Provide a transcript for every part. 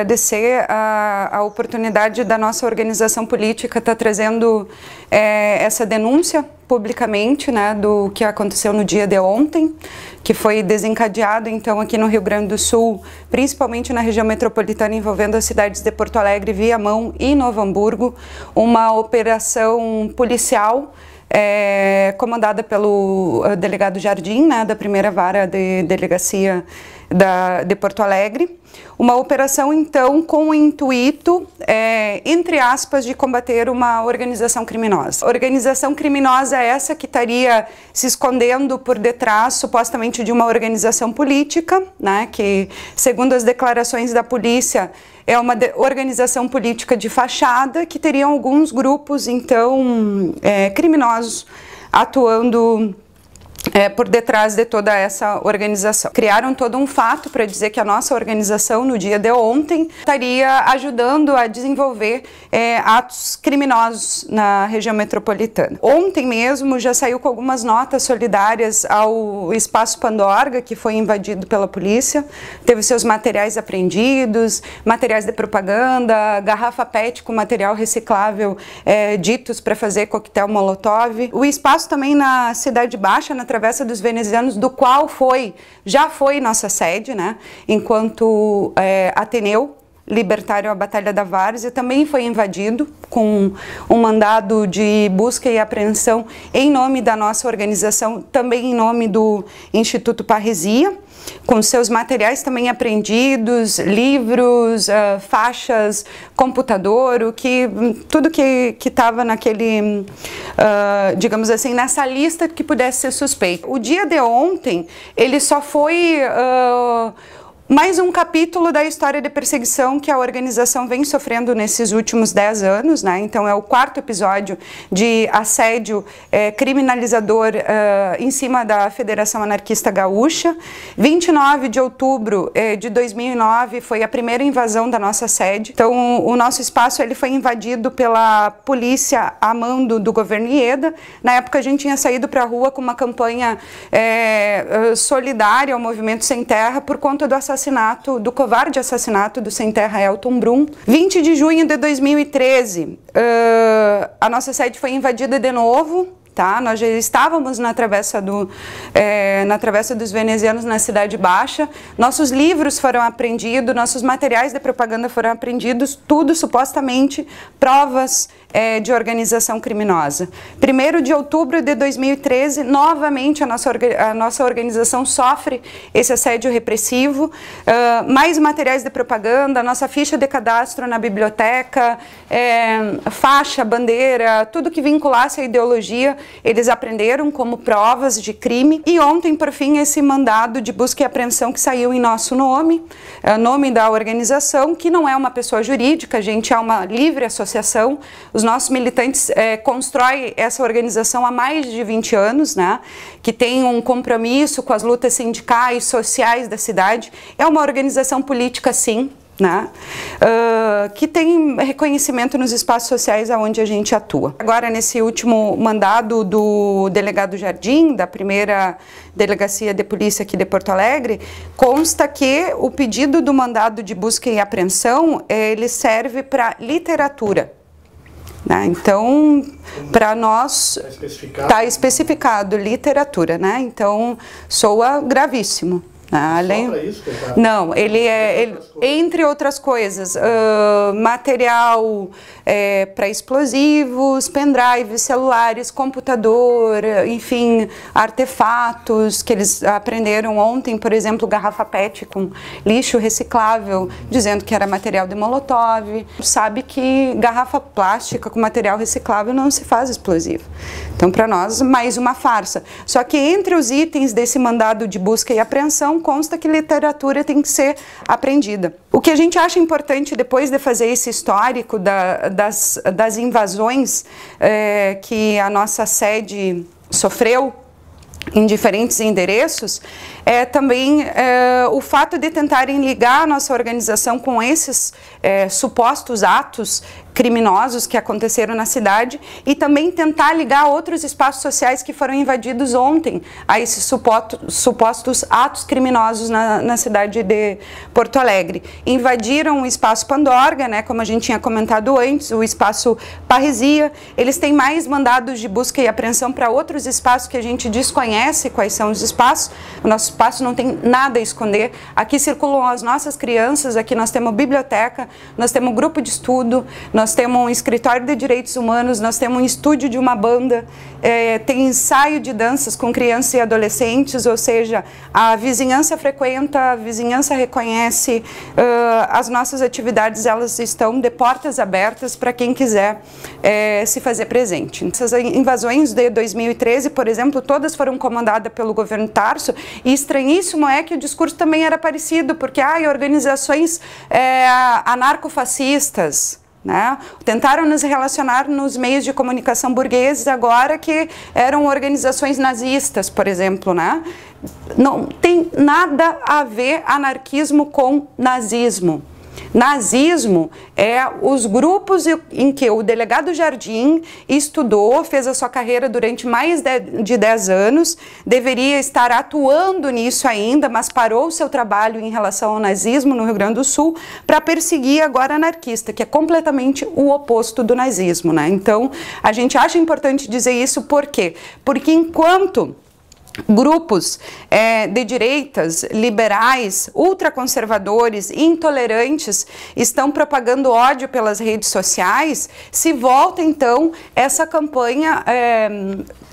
Agradecer a, a, oportunidade da nossa organização política estar tá trazendo é, essa denúncia publicamente né, do que aconteceu no dia de ontem, que foi desencadeado então aqui no Rio Grande do Sul, principalmente na região metropolitana envolvendo as cidades de Porto Alegre, Viamão e Novo Hamburgo, uma operação policial é, comandada pelo eh, delegado Jardim, né, da primeira vara de delegacia da, de Porto Alegre. Uma operação, então, com o intuito, é, entre aspas, de combater uma organização criminosa. Organização criminosa é essa que estaria se escondendo por detrás, supostamente, de uma organização política, né, que, segundo as declarações da polícia, é uma organização política de fachada que teria alguns grupos, então, é, criminosos atuando é, por detrás de toda essa organização. Criaram todo um fato para dizer que a nossa organização, no dia de ontem, estaria ajudando a desenvolver é, atos criminosos na região metropolitana. Ontem mesmo já saiu com algumas notas solidárias ao espaço Pandorga, que foi invadido pela polícia, teve seus materiais apreendidos, materiais de propaganda, garrafa PET com material reciclável é, ditos para fazer coquetel molotov. O espaço também na Cidade Baixa, na Travessa dos Venezianos, do qual foi, já foi nossa sede, né, enquanto é, Ateneu, libertário à Batalha da Várzea, também foi invadido com um mandado de busca e apreensão em nome da nossa organização, também em nome do Instituto Parresia, com seus materiais também apreendidos, livros, uh, faixas, computador, o que, tudo que estava naquele, uh, digamos assim, nessa lista que pudesse ser suspeito. O dia de ontem, ele só foi... Uh, mais um capítulo da história de perseguição que a organização vem sofrendo nesses últimos dez anos, né? Então é o quarto episódio de assédio é, criminalizador é, em cima da Federação Anarquista Gaúcha. 29 de outubro é, de 2009 foi a primeira invasão da nossa sede. Então o nosso espaço ele foi invadido pela polícia a mando do governo Ieda. Na época a gente tinha saído para a rua com uma campanha solidária ao Movimento Sem Terra por conta do assassinato assassinato, do covarde assassinato do sem terra Elton Brum. 20 de junho de 2013, uh, a nossa sede foi invadida de novo tá? Nós já estávamos na travessa, do, é, na travessa dos venezianos na Cidade Baixa, nossos livros foram apreendidos, nossos materiais de propaganda foram apreendidos, tudo supostamente provas é, de organização criminosa. primeiro de outubro de 2013, novamente a nossa, a nossa organização sofre esse assédio repressivo, uh, mais materiais de propaganda, nossa ficha de cadastro na biblioteca, é, faixa, bandeira, tudo que vinculasse a ideologia eles aprenderam como provas de crime. E ontem, por fim, esse mandado de busca e apreensão que saiu em nosso nome, eh, nome da organização, que não é uma pessoa jurídica, a gente é uma livre associação. Os nossos militantes é, constroem essa organização há mais de 20 anos, né? Que tem um compromisso com as lutas sindicais, sociais da cidade. É uma organização política, sim, né? Uh, que tem reconhecimento nos espaços sociais aonde a gente atua. Agora, nesse último mandado do delegado Jardim, da primeira delegacia de polícia aqui de Porto Alegre, consta que o pedido do mandado de busca e apreensão, eh, ele serve para literatura. Né? Então, para nós está especificado. Tá especificado literatura, né? Então soa gravíssimo além... Ah, Só isso, Não, ele é, ele, entre outras coisas, uh, material é, para explosivos, pendrives, celulares, computador, enfim, artefatos que eles aprenderam ontem, por exemplo, garrafa PET com lixo reciclável, dizendo que era material de Molotov. Sabe que garrafa plástica com material reciclável não se faz explosivo. Então, para nós, mais uma farsa. Só que entre os itens desse mandado de busca e apreensão, consta que literatura tem que ser aprendida. O que a gente acha importante depois de fazer esse histórico da, das, das invasões é, que a nossa sede sofreu em diferentes endereços, é também é, o fato de tentarem ligar a nossa organização com esses é, supostos atos criminosos que aconteceram na cidade e também tentar ligar outros espaços sociais que foram invadidos ontem a esses supostos, atos criminosos na, na, cidade de Porto Alegre. Invadiram o espaço Pandorga, né, como a gente tinha comentado antes, o espaço Parresia. Eles têm mais mandados de busca e apreensão para outros espaços que a gente desconhece quais são os espaços. O nosso espaço não tem nada a esconder. Aqui circulam as nossas crianças, aqui nós temos biblioteca, nós temos grupo de estudo, nós nós temos um escritório de direitos humanos, nós temos um estúdio de uma banda, é, tem ensaio de danças com crianças e adolescentes, ou seja, a vizinhança frequenta, a vizinhança reconhece, uh, as nossas atividades elas estão de portas abertas para quem quiser é, se fazer presente. Essas invasões de 2013, por exemplo, todas foram comandadas pelo governo Tarso e estranhíssimo é que o discurso também era parecido, porque há ah, organizações é, anarcofascistas, né? Tentaram nos relacionar nos meios de comunicação burgueses agora que eram organizações nazistas, por exemplo. Né? Não tem nada a ver anarquismo com nazismo. Nazismo é os grupos em que o delegado Jardim estudou, fez a sua carreira durante mais de 10 anos, deveria estar atuando nisso ainda, mas parou o seu trabalho em relação ao nazismo no Rio Grande do Sul para perseguir agora anarquista, que é completamente o oposto do nazismo, né? Então, a gente acha importante dizer isso por quê? Porque enquanto grupos é, de direitas, liberais, ultraconservadores, intolerantes estão propagando ódio pelas redes sociais, se volta então essa campanha é,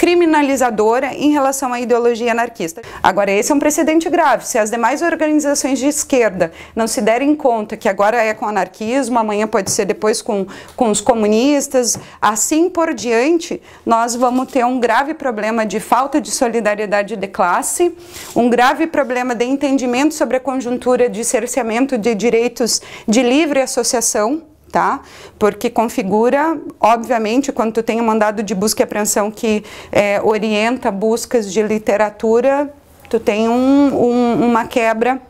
criminalizadora em relação à ideologia anarquista. Agora, esse é um precedente grave. Se as demais organizações de esquerda não se derem conta que agora é com anarquismo, amanhã pode ser depois com, com os comunistas, assim por diante, nós vamos ter um grave problema de falta de solidariedade de classe, um grave problema de entendimento sobre a conjuntura de cerceamento de direitos de livre associação tá? Porque configura, obviamente, quando tu tem um mandado de busca e apreensão que é, orienta buscas de literatura, tu tem um, um, uma quebra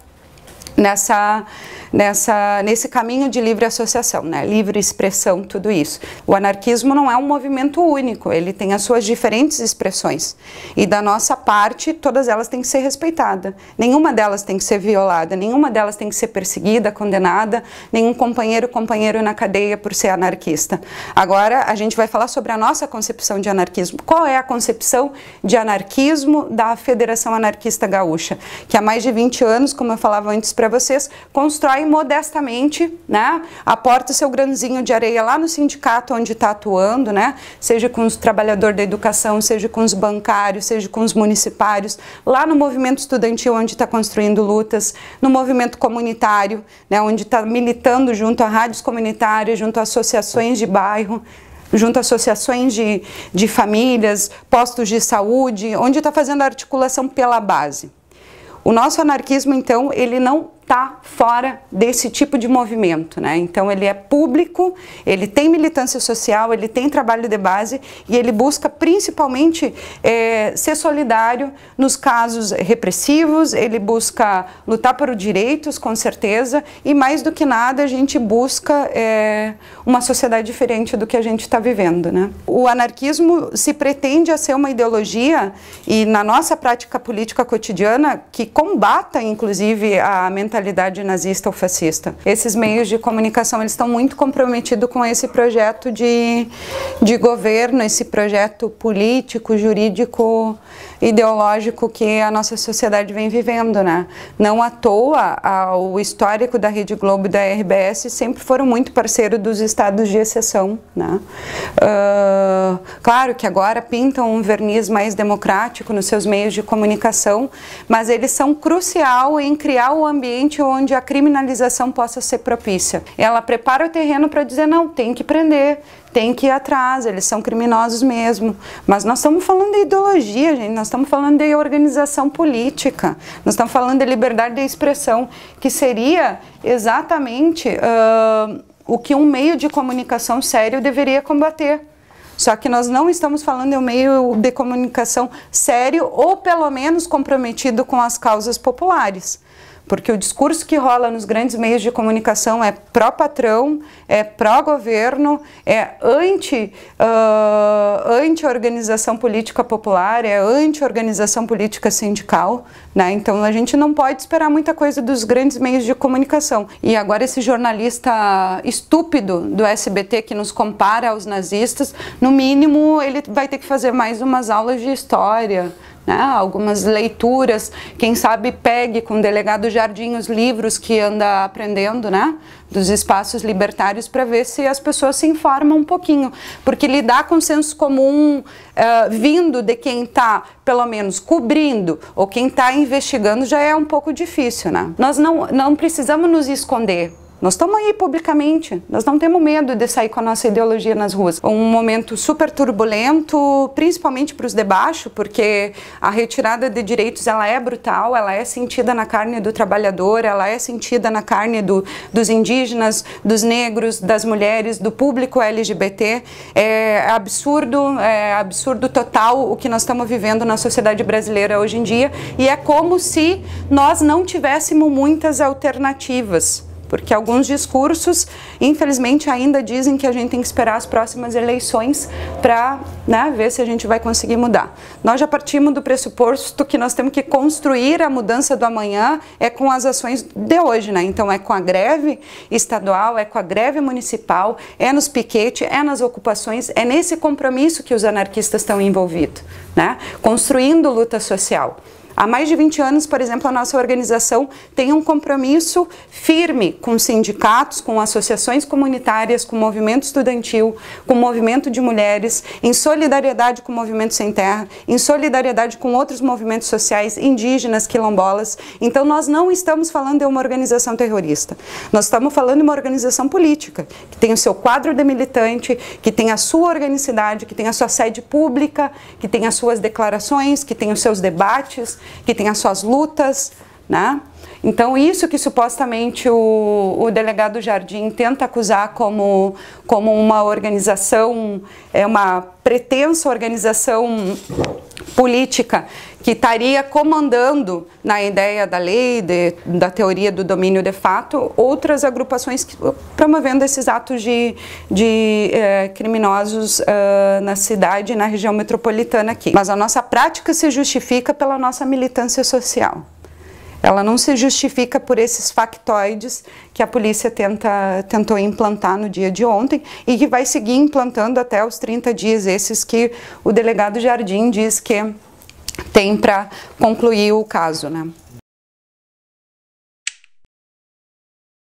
nessa nessa, nesse caminho de livre associação, né? livre expressão, tudo isso. O anarquismo não é um movimento único, ele tem as suas diferentes expressões. E da nossa parte, todas elas têm que ser respeitadas. Nenhuma delas tem que ser violada, nenhuma delas tem que ser perseguida, condenada, nenhum companheiro companheiro na cadeia por ser anarquista. Agora a gente vai falar sobre a nossa concepção de anarquismo. Qual é a concepção de anarquismo da Federação Anarquista Gaúcha, que há mais de 20 anos, como eu falava antes para vocês, constrói vai modestamente, né, aporta seu grãozinho de areia lá no sindicato onde está atuando, né, seja com os trabalhadores da educação, seja com os bancários, seja com os municipários, lá no movimento estudantil onde está construindo lutas, no movimento comunitário, né, onde está militando junto a rádios comunitárias, junto a associações de bairro, junto a associações de, de famílias, postos de saúde, onde está fazendo a articulação pela base. O nosso anarquismo, então, ele não está fora desse tipo de movimento, né? Então ele é público, ele tem militância social, ele tem trabalho de base e ele busca principalmente é, ser solidário nos casos repressivos, ele busca lutar por direitos, com certeza, e mais do que nada a gente busca é, uma sociedade diferente do que a gente está vivendo, né? O anarquismo se pretende a ser uma ideologia e na nossa prática política cotidiana que combata, inclusive, a mentalidade mentalidade nazista ou fascista. Esses meios de comunicação eles estão muito comprometidos com esse projeto de, de governo, esse projeto político, jurídico ideológico que a nossa sociedade vem vivendo, né? Não à toa, a, o histórico da Rede Globo e da RBS sempre foram muito parceiros dos estados de exceção, né? Uh, claro que agora pintam um verniz mais democrático nos seus meios de comunicação, mas eles são crucial em criar o um ambiente onde a criminalização possa ser propícia. Ela prepara o terreno para dizer não, tem que prender, tem que ir atrás, eles são criminosos mesmo. Mas nós estamos falando de ideologia, gente, nós estamos falando de organização política, nós estamos falando de liberdade de expressão, que seria exatamente uh, o que um meio de comunicação sério deveria combater. Só que nós não estamos falando de um meio de comunicação sério ou pelo menos comprometido com as causas populares. Porque o discurso que rola nos grandes meios de comunicação é pró-patrão, é pró-governo, é anti, uh, anti-organização política popular, é anti-organização política sindical. Né? Então a gente não pode esperar muita coisa dos grandes meios de comunicação. E agora esse jornalista estúpido do SBT que nos compara aos nazistas, no mínimo ele vai ter que fazer mais umas aulas de história né? algumas leituras, quem sabe pegue com o delegado Jardim os livros que anda aprendendo, né? dos espaços libertários para ver se as pessoas se informam um pouquinho, porque lidar com o senso comum uh, vindo de quem está pelo menos cobrindo ou quem está investigando já é um pouco difícil, né? Nós não, não precisamos nos esconder nós estamos aí publicamente, nós não temos medo de sair com a nossa ideologia nas ruas. Um momento super turbulento, principalmente para os de baixo, porque a retirada de direitos ela é brutal, ela é sentida na carne do trabalhador, ela é sentida na carne do, dos indígenas, dos negros, das mulheres, do público LGBT. É absurdo, é absurdo total o que nós estamos vivendo na sociedade brasileira hoje em dia e é como se nós não tivéssemos muitas alternativas porque alguns discursos, infelizmente, ainda dizem que a gente tem que esperar as próximas eleições para né, ver se a gente vai conseguir mudar. Nós já partimos do pressuposto que nós temos que construir a mudança do amanhã é com as ações de hoje, né? Então é com a greve estadual, é com a greve municipal, é nos piquetes, é nas ocupações, é nesse compromisso que os anarquistas estão envolvidos, né? Construindo luta social. Há mais de 20 anos, por exemplo, a nossa organização tem um compromisso firme com sindicatos, com associações comunitárias, com movimento estudantil, com movimento de mulheres, em solidariedade com o movimento sem terra, em solidariedade com outros movimentos sociais indígenas, quilombolas. Então, nós não estamos falando de uma organização terrorista. Nós estamos falando de uma organização política, que tem o seu quadro de militante, que tem a sua organicidade, que tem a sua sede pública, que tem as suas declarações, que tem os seus debates, que tem as suas lutas, né? Então, isso que supostamente o, o, delegado Jardim tenta acusar como, como uma organização, é uma pretensa organização política que estaria comandando na ideia da lei, de, da teoria do domínio de fato, outras agrupações que, promovendo esses atos de, de eh, criminosos eh, na cidade e na região metropolitana aqui. Mas a nossa prática se justifica pela nossa militância social. Ela não se justifica por esses factoides que a polícia tenta, tentou implantar no dia de ontem e que vai seguir implantando até os 30 dias, esses que o delegado Jardim diz que tem para concluir o caso, né?